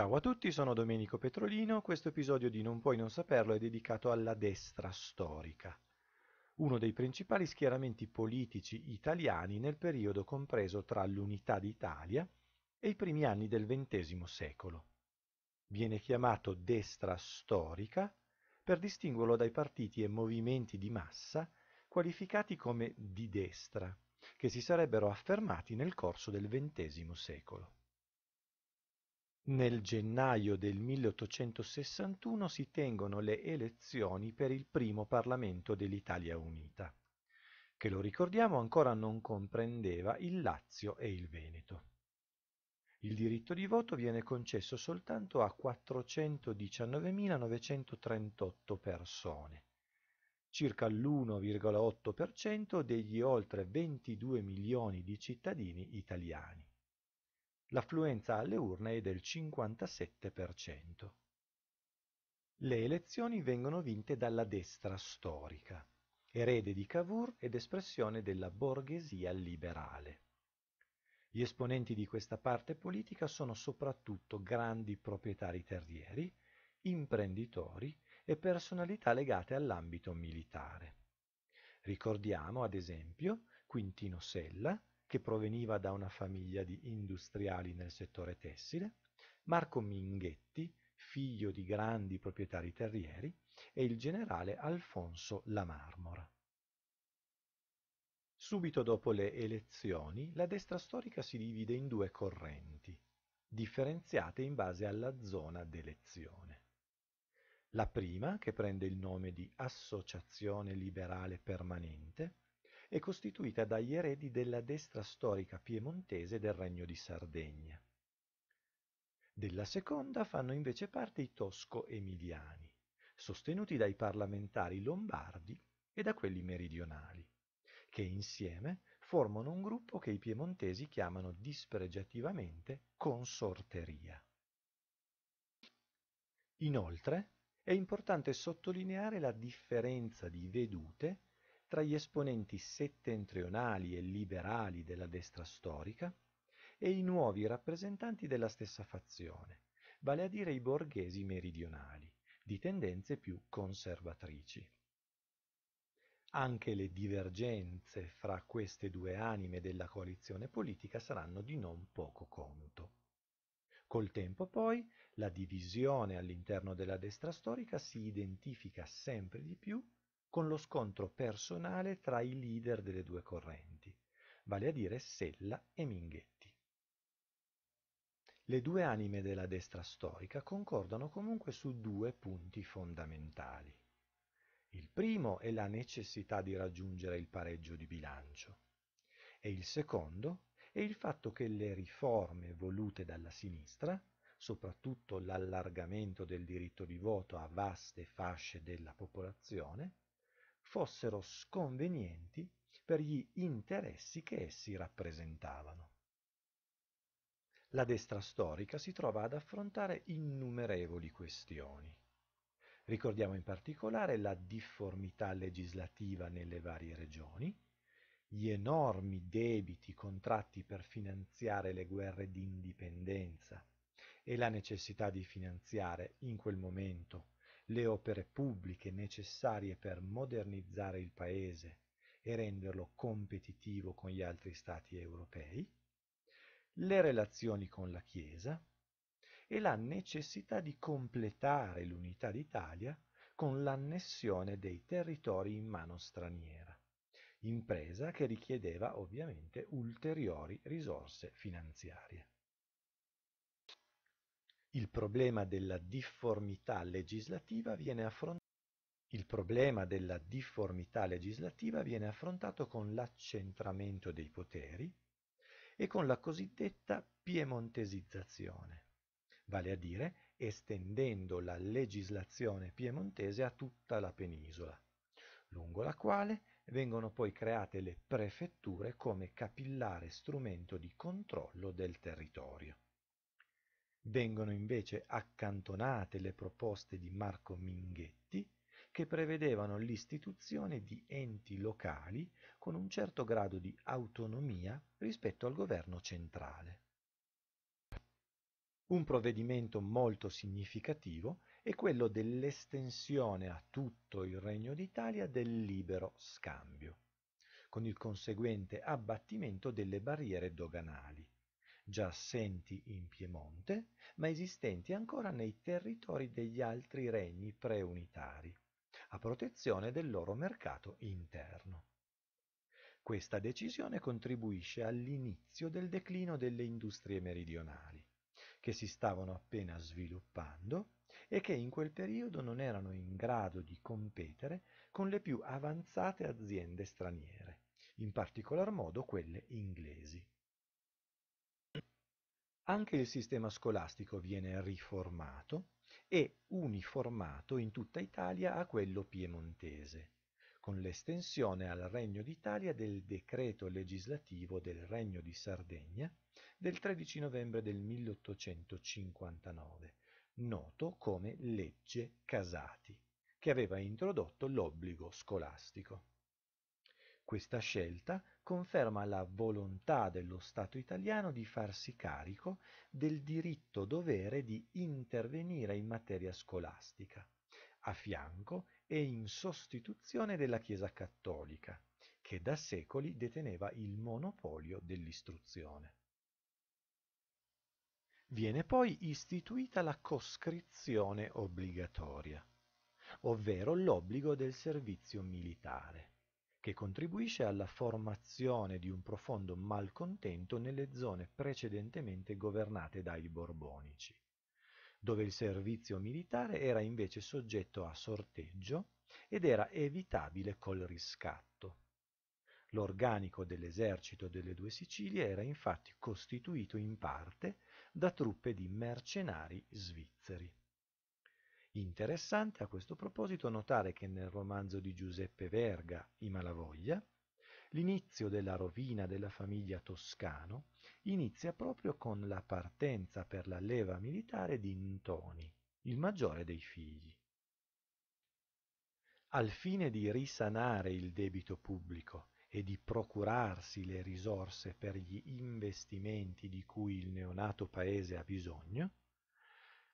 Ciao a tutti, sono Domenico Petrolino, questo episodio di Non puoi non saperlo è dedicato alla destra storica, uno dei principali schieramenti politici italiani nel periodo compreso tra l'unità d'Italia e i primi anni del XX secolo. Viene chiamato destra storica per distinguerlo dai partiti e movimenti di massa qualificati come di destra, che si sarebbero affermati nel corso del XX secolo. Nel gennaio del 1861 si tengono le elezioni per il primo Parlamento dell'Italia Unita, che lo ricordiamo ancora non comprendeva il Lazio e il Veneto. Il diritto di voto viene concesso soltanto a 419.938 persone, circa l'1,8% degli oltre 22 milioni di cittadini italiani l'affluenza alle urne è del 57%. Le elezioni vengono vinte dalla destra storica, erede di Cavour ed espressione della borghesia liberale. Gli esponenti di questa parte politica sono soprattutto grandi proprietari terrieri, imprenditori e personalità legate all'ambito militare. Ricordiamo, ad esempio, Quintino Sella, che proveniva da una famiglia di industriali nel settore tessile, Marco Minghetti, figlio di grandi proprietari terrieri, e il generale Alfonso La Marmora. Subito dopo le elezioni, la destra storica si divide in due correnti, differenziate in base alla zona d'elezione. La prima, che prende il nome di Associazione Liberale Permanente, è costituita dagli eredi della destra storica piemontese del Regno di Sardegna. Della seconda fanno invece parte i tosco-emiliani, sostenuti dai parlamentari lombardi e da quelli meridionali, che insieme formano un gruppo che i piemontesi chiamano dispregiativamente consorteria. Inoltre, è importante sottolineare la differenza di vedute tra gli esponenti settentrionali e liberali della destra storica e i nuovi rappresentanti della stessa fazione, vale a dire i borghesi meridionali, di tendenze più conservatrici. Anche le divergenze fra queste due anime della coalizione politica saranno di non poco conto. Col tempo poi la divisione all'interno della destra storica si identifica sempre di più con lo scontro personale tra i leader delle due correnti, vale a dire Sella e Minghetti. Le due anime della destra storica concordano comunque su due punti fondamentali. Il primo è la necessità di raggiungere il pareggio di bilancio e il secondo è il fatto che le riforme volute dalla sinistra, soprattutto l'allargamento del diritto di voto a vaste fasce della popolazione, fossero sconvenienti per gli interessi che essi rappresentavano. La destra storica si trova ad affrontare innumerevoli questioni. Ricordiamo in particolare la difformità legislativa nelle varie regioni, gli enormi debiti contratti per finanziare le guerre d'indipendenza e la necessità di finanziare in quel momento le opere pubbliche necessarie per modernizzare il Paese e renderlo competitivo con gli altri Stati europei, le relazioni con la Chiesa e la necessità di completare l'unità d'Italia con l'annessione dei territori in mano straniera, impresa che richiedeva ovviamente ulteriori risorse finanziarie. Il problema della difformità legislativa viene affrontato con l'accentramento dei poteri e con la cosiddetta piemontesizzazione, vale a dire estendendo la legislazione piemontese a tutta la penisola, lungo la quale vengono poi create le prefetture come capillare strumento di controllo del territorio. Vengono invece accantonate le proposte di Marco Minghetti che prevedevano l'istituzione di enti locali con un certo grado di autonomia rispetto al governo centrale. Un provvedimento molto significativo è quello dell'estensione a tutto il Regno d'Italia del libero scambio, con il conseguente abbattimento delle barriere doganali già assenti in Piemonte, ma esistenti ancora nei territori degli altri regni preunitari, a protezione del loro mercato interno. Questa decisione contribuisce all'inizio del declino delle industrie meridionali, che si stavano appena sviluppando e che in quel periodo non erano in grado di competere con le più avanzate aziende straniere, in particolar modo quelle inglesi. Anche il sistema scolastico viene riformato e uniformato in tutta Italia a quello piemontese, con l'estensione al Regno d'Italia del decreto legislativo del Regno di Sardegna del 13 novembre del 1859, noto come legge Casati, che aveva introdotto l'obbligo scolastico. Questa scelta conferma la volontà dello Stato italiano di farsi carico del diritto-dovere di intervenire in materia scolastica, a fianco e in sostituzione della Chiesa cattolica, che da secoli deteneva il monopolio dell'istruzione. Viene poi istituita la coscrizione obbligatoria, ovvero l'obbligo del servizio militare che contribuisce alla formazione di un profondo malcontento nelle zone precedentemente governate dai borbonici, dove il servizio militare era invece soggetto a sorteggio ed era evitabile col riscatto. L'organico dell'esercito delle due Sicilie era infatti costituito in parte da truppe di mercenari svizzeri. Interessante a questo proposito notare che nel romanzo di Giuseppe Verga, I Malavoglia, l'inizio della rovina della famiglia Toscano inizia proprio con la partenza per la leva militare di Ntoni, il maggiore dei figli. Al fine di risanare il debito pubblico e di procurarsi le risorse per gli investimenti di cui il neonato paese ha bisogno,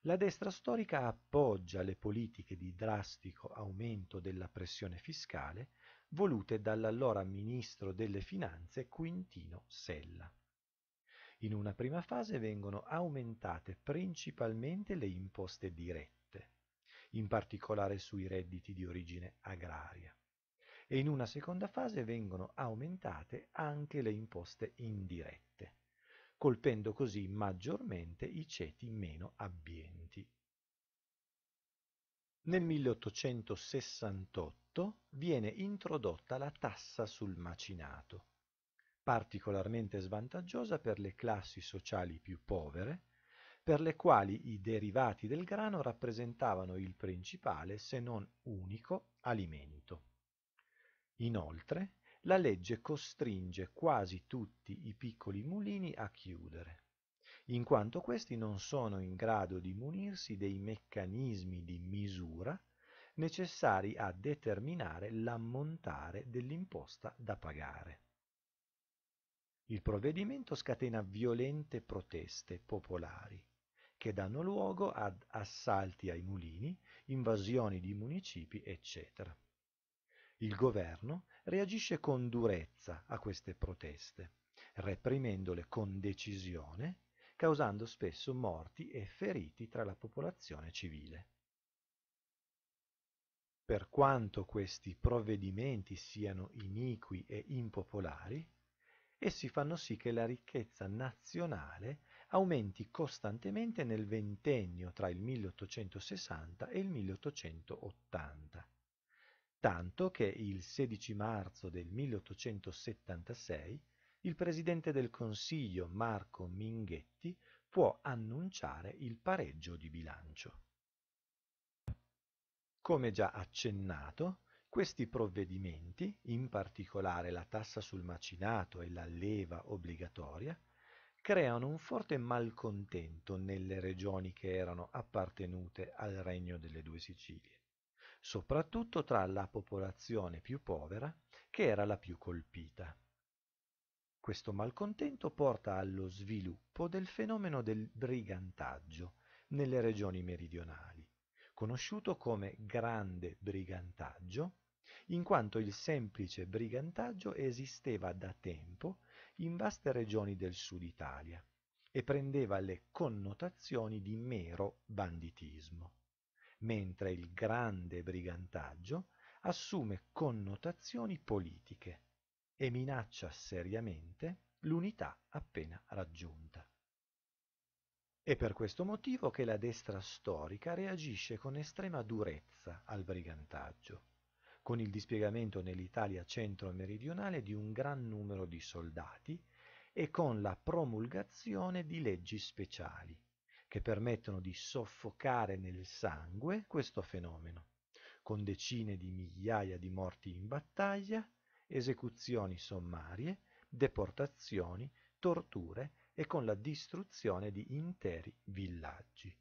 la destra storica appoggia le politiche di drastico aumento della pressione fiscale volute dall'allora ministro delle finanze Quintino Sella. In una prima fase vengono aumentate principalmente le imposte dirette, in particolare sui redditi di origine agraria, e in una seconda fase vengono aumentate anche le imposte indirette colpendo così maggiormente i ceti meno abbienti. Nel 1868 viene introdotta la tassa sul macinato, particolarmente svantaggiosa per le classi sociali più povere, per le quali i derivati del grano rappresentavano il principale, se non unico, alimento. Inoltre, la legge costringe quasi tutti i piccoli mulini a chiudere, in quanto questi non sono in grado di munirsi dei meccanismi di misura necessari a determinare l'ammontare dell'imposta da pagare. Il provvedimento scatena violente proteste popolari che danno luogo ad assalti ai mulini, invasioni di municipi, eccetera. Il governo reagisce con durezza a queste proteste, reprimendole con decisione, causando spesso morti e feriti tra la popolazione civile. Per quanto questi provvedimenti siano iniqui e impopolari, essi fanno sì che la ricchezza nazionale aumenti costantemente nel ventennio tra il 1860 e il 1880 tanto che il 16 marzo del 1876 il Presidente del Consiglio Marco Minghetti può annunciare il pareggio di bilancio. Come già accennato, questi provvedimenti, in particolare la tassa sul macinato e la leva obbligatoria, creano un forte malcontento nelle regioni che erano appartenute al Regno delle Due Sicilie soprattutto tra la popolazione più povera, che era la più colpita. Questo malcontento porta allo sviluppo del fenomeno del brigantaggio nelle regioni meridionali, conosciuto come grande brigantaggio, in quanto il semplice brigantaggio esisteva da tempo in vaste regioni del sud Italia e prendeva le connotazioni di mero banditismo mentre il grande brigantaggio assume connotazioni politiche e minaccia seriamente l'unità appena raggiunta. È per questo motivo che la destra storica reagisce con estrema durezza al brigantaggio, con il dispiegamento nell'Italia centro-meridionale di un gran numero di soldati e con la promulgazione di leggi speciali, che permettono di soffocare nel sangue questo fenomeno, con decine di migliaia di morti in battaglia, esecuzioni sommarie, deportazioni, torture e con la distruzione di interi villaggi.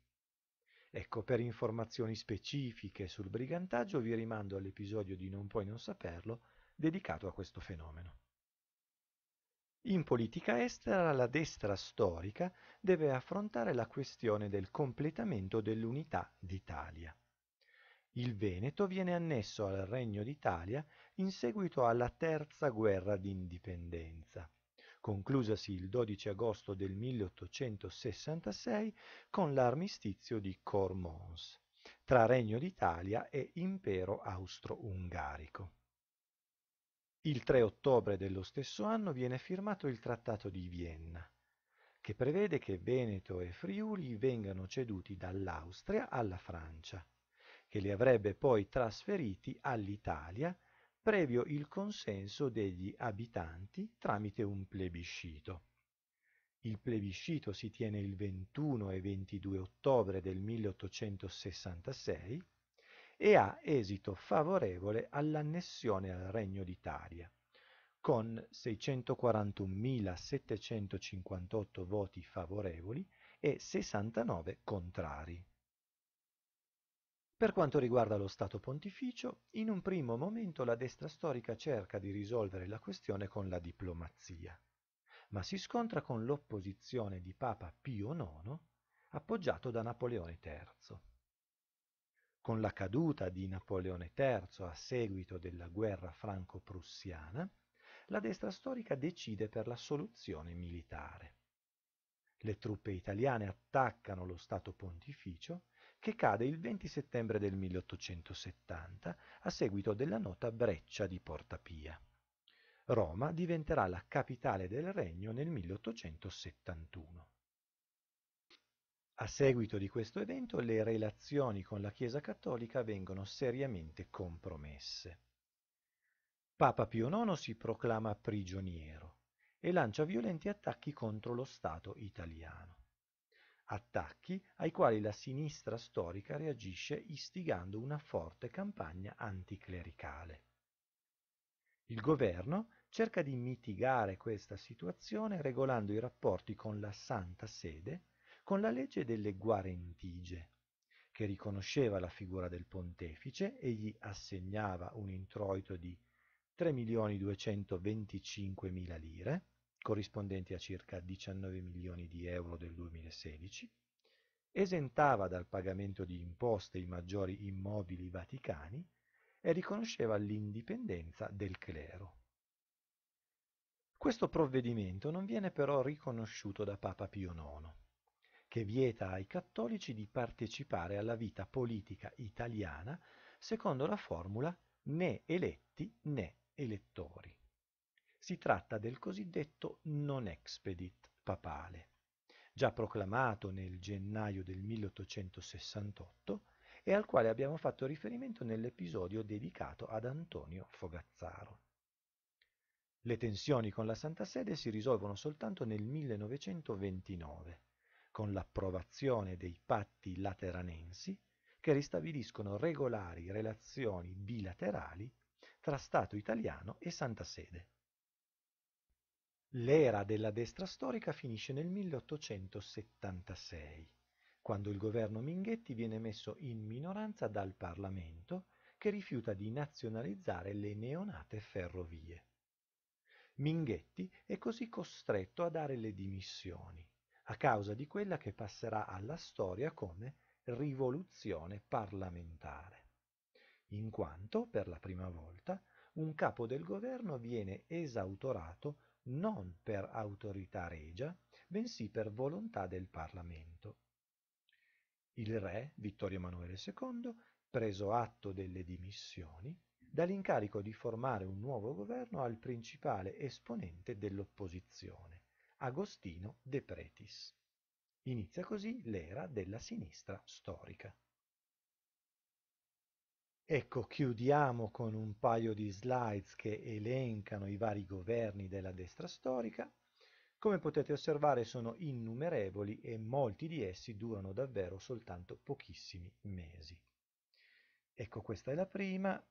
Ecco, per informazioni specifiche sul brigantaggio vi rimando all'episodio di Non puoi non saperlo dedicato a questo fenomeno. In politica estera la destra storica deve affrontare la questione del completamento dell'unità d'Italia. Il Veneto viene annesso al Regno d'Italia in seguito alla terza guerra d'indipendenza, conclusasi il 12 agosto del 1866 con l'armistizio di Cormons tra Regno d'Italia e Impero austro-ungarico. Il 3 ottobre dello stesso anno viene firmato il Trattato di Vienna, che prevede che Veneto e Friuli vengano ceduti dall'Austria alla Francia, che li avrebbe poi trasferiti all'Italia previo il consenso degli abitanti tramite un plebiscito. Il plebiscito si tiene il 21 e 22 ottobre del 1866 e ha esito favorevole all'annessione al Regno d'Italia, con 641.758 voti favorevoli e 69 contrari. Per quanto riguarda lo Stato pontificio, in un primo momento la destra storica cerca di risolvere la questione con la diplomazia, ma si scontra con l'opposizione di Papa Pio IX appoggiato da Napoleone III. Con la caduta di Napoleone III a seguito della guerra franco-prussiana, la destra storica decide per la soluzione militare. Le truppe italiane attaccano lo Stato pontificio che cade il 20 settembre del 1870 a seguito della nota breccia di Porta Pia. Roma diventerà la capitale del regno nel 1871. A seguito di questo evento le relazioni con la Chiesa Cattolica vengono seriamente compromesse. Papa Pio IX si proclama prigioniero e lancia violenti attacchi contro lo Stato italiano. Attacchi ai quali la sinistra storica reagisce istigando una forte campagna anticlericale. Il governo cerca di mitigare questa situazione regolando i rapporti con la Santa Sede con la legge delle guarentigie, che riconosceva la figura del pontefice e gli assegnava un introito di 3.225.000 lire, corrispondenti a circa 19 milioni di euro del 2016, esentava dal pagamento di imposte i maggiori immobili vaticani e riconosceva l'indipendenza del clero. Questo provvedimento non viene però riconosciuto da Papa Pio IX che vieta ai cattolici di partecipare alla vita politica italiana secondo la formula né eletti né elettori. Si tratta del cosiddetto non expedit papale, già proclamato nel gennaio del 1868 e al quale abbiamo fatto riferimento nell'episodio dedicato ad Antonio Fogazzaro. Le tensioni con la Santa Sede si risolvono soltanto nel 1929 con l'approvazione dei patti lateranensi che ristabiliscono regolari relazioni bilaterali tra Stato italiano e Santa Sede. L'era della destra storica finisce nel 1876, quando il governo Minghetti viene messo in minoranza dal Parlamento che rifiuta di nazionalizzare le neonate ferrovie. Minghetti è così costretto a dare le dimissioni a causa di quella che passerà alla storia come rivoluzione parlamentare, in quanto, per la prima volta, un capo del governo viene esautorato non per autorità regia, bensì per volontà del Parlamento. Il re, Vittorio Emanuele II, preso atto delle dimissioni, dà l'incarico di formare un nuovo governo al principale esponente dell'opposizione Agostino de Pretis. Inizia così l'era della sinistra storica. Ecco, chiudiamo con un paio di slides che elencano i vari governi della destra storica. Come potete osservare sono innumerevoli e molti di essi durano davvero soltanto pochissimi mesi. Ecco, questa è la prima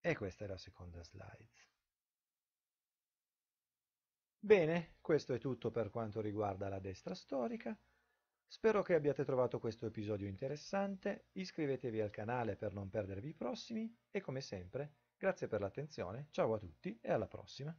e questa è la seconda slide. Bene, questo è tutto per quanto riguarda la destra storica. Spero che abbiate trovato questo episodio interessante, iscrivetevi al canale per non perdervi i prossimi e come sempre, grazie per l'attenzione, ciao a tutti e alla prossima!